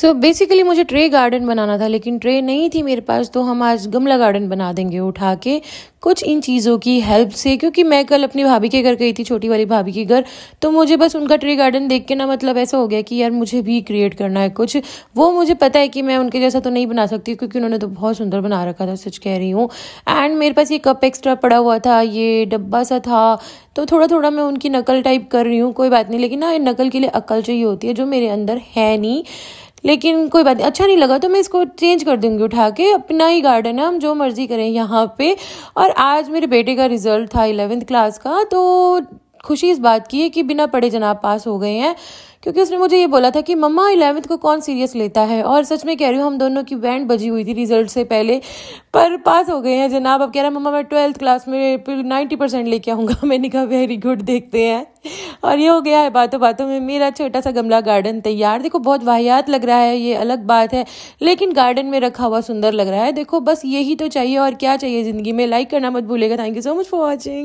सो so basically मुझे tray garden बनाना था लेकिन ट्रे नहीं थी मेरे पास तो हम आज गमला गार्डन बना देंगे उठा के कुछ इन चीज़ों की हेल्प से क्योंकि मैं कल अपनी भाभी के घर गई थी छोटी वाली भाभी के घर तो मुझे बस उनका ट्री गार्डन देख के ना मतलब ऐसा हो गया कि यार मुझे भी क्रिएट करना है कुछ वो मुझे पता है कि मैं उनके जैसा तो नहीं बना सकती क्योंकि उन्होंने तो बहुत सुंदर बना रखा था सच कह रही हूँ एंड मेरे पास ये कप एक्स्ट्रा पड़ा हुआ था ये डब्बा सा था तो थोड़ा थोड़ा मैं उनकी नकल टाइप कर रही हूँ कोई बात नहीं लेकिन ना नकल के लिए अकल चाहिए होती है जो मेरे अंदर है नहीं लेकिन कोई बात नहीं अच्छा नहीं लगा तो मैं इसको चेंज कर दूँगी उठा के अपना ही गार्डन है हम जो मर्ज़ी करें यहाँ पे और आज मेरे बेटे का रिज़ल्ट था इलेवेंथ क्लास का तो खुशी इस बात की है कि बिना पढ़े जनाब पास हो गए हैं क्योंकि उसने मुझे ये बोला था कि मम्मा इलेवंथ को कौन सीरियस लेता है और सच में कह रही हूँ हम दोनों की बैंड बजी हुई थी रिजल्ट से पहले पर पास हो गए हैं जनाब अब कह रहा है मम्मा मैं ट्वेल्थ क्लास में नाइन्टी परसेंट लेके आऊँगा मैंने कहा वेरी गुड देखते हैं और ये हो गया है बातों बातों में मेरा छोटा सा गमला गार्डन तैयार देखो बहुत वाहियात लग रहा है ये अलग बात है लेकिन गार्डन में रखा हुआ सुंदर लग रहा है देखो बस यही तो चाहिए और क्या चाहिए ज़िंदगी में लाइक करना मत भूलेगा thank you so much for watching